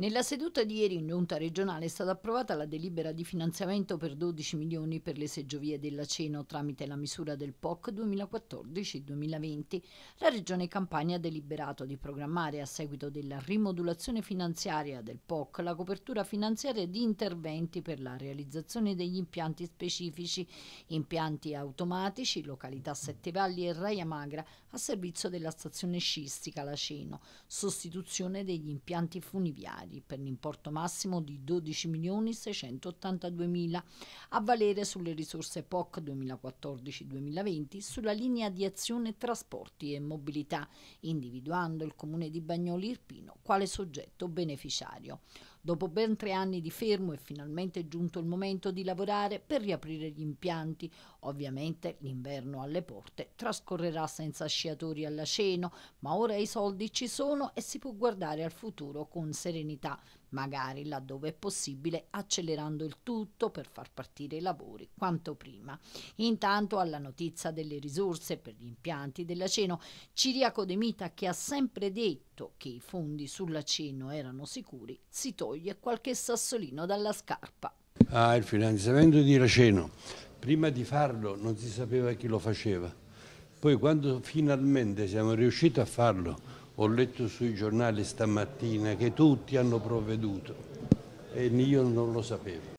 Nella seduta di ieri in giunta regionale è stata approvata la delibera di finanziamento per 12 milioni per le seggiovie della Ceno tramite la misura del POC 2014-2020. La Regione Campania ha deliberato di programmare a seguito della rimodulazione finanziaria del POC la copertura finanziaria di interventi per la realizzazione degli impianti specifici, impianti automatici, località Sette Valli e Raia Magra a servizio della stazione scistica La Ceno, sostituzione degli impianti funiviari finanziari per l'importo massimo di 12.682.000 a valere sulle risorse POC 2014-2020 sulla linea di azione trasporti e mobilità, individuando il comune di Bagnoli Irpino quale soggetto beneficiario. Dopo ben tre anni di fermo è finalmente giunto il momento di lavorare per riaprire gli impianti. Ovviamente l'inverno alle porte trascorrerà senza sciatori all'aceno, ma ora i soldi ci sono e si può guardare al futuro con serenità magari laddove è possibile accelerando il tutto per far partire i lavori quanto prima. Intanto alla notizia delle risorse per gli impianti dell'aceno, Ciriaco De Mita che ha sempre detto che i fondi sull'aceno erano sicuri, si toglie qualche sassolino dalla scarpa. Ah, il finanziamento di Raceno, prima di farlo non si sapeva chi lo faceva, poi quando finalmente siamo riusciti a farlo ho letto sui giornali stamattina che tutti hanno provveduto e io non lo sapevo.